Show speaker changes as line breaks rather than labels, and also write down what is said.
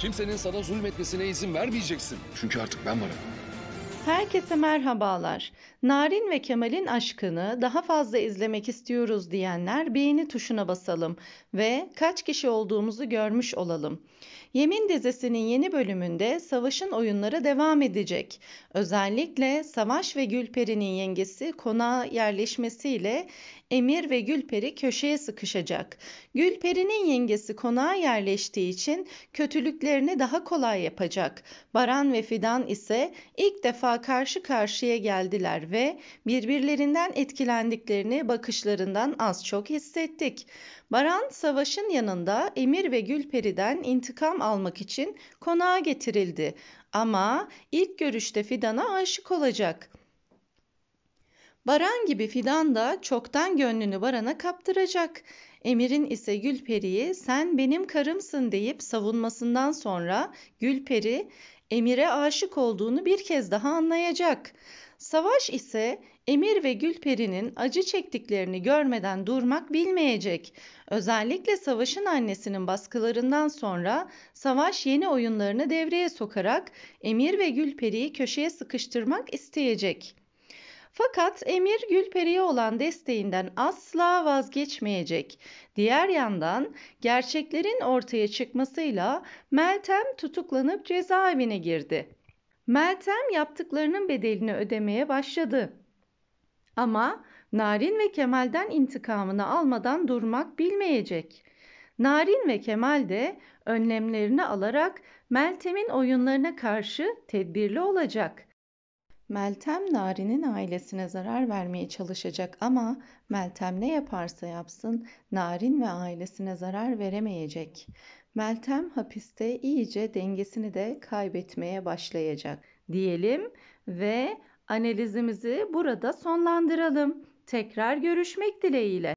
Kimsenin sana zulmetmesine izin vermeyeceksin. Çünkü artık ben varım. Herkese merhabalar. Narin ve Kemal'in aşkını daha fazla izlemek istiyoruz diyenler beğeni tuşuna basalım ve kaç kişi olduğumuzu görmüş olalım. Yemin dizisinin yeni bölümünde Savaş'ın oyunları devam edecek. Özellikle Savaş ve Gülperi'nin yengesi konağa yerleşmesiyle Emir ve Gülperi köşeye sıkışacak. Gülperi'nin yengesi konağa yerleştiği için kötülüklerini daha kolay yapacak. Baran ve Fidan ise ilk defa defa karşı karşıya geldiler ve birbirlerinden etkilendiklerini bakışlarından az çok hissettik. Baran savaşın yanında Emir ve Gülperi'den intikam almak için konağa getirildi ama ilk görüşte Fidan'a aşık olacak.'' Baran gibi Fidan da çoktan gönlünü Baran'a kaptıracak. Emir'in ise Gülperi'yi sen benim karımsın deyip savunmasından sonra Gülperi Emir'e aşık olduğunu bir kez daha anlayacak. Savaş ise Emir ve Gülperi'nin acı çektiklerini görmeden durmak bilmeyecek. Özellikle Savaş'ın annesinin baskılarından sonra Savaş yeni oyunlarını devreye sokarak Emir ve Gülperi'yi köşeye sıkıştırmak isteyecek. Fakat Emir Gülperi'ye olan desteğinden asla vazgeçmeyecek. Diğer yandan gerçeklerin ortaya çıkmasıyla Meltem tutuklanıp cezaevine girdi. Meltem yaptıklarının bedelini ödemeye başladı. Ama Narin ve Kemal'den intikamını almadan durmak bilmeyecek. Narin ve Kemal de önlemlerini alarak Meltem'in oyunlarına karşı tedbirli olacak. Meltem Nari'nin ailesine zarar vermeye çalışacak ama Meltem ne yaparsa yapsın Narin ve ailesine zarar veremeyecek. Meltem hapiste iyice dengesini de kaybetmeye başlayacak diyelim ve analizimizi burada sonlandıralım. Tekrar görüşmek dileğiyle.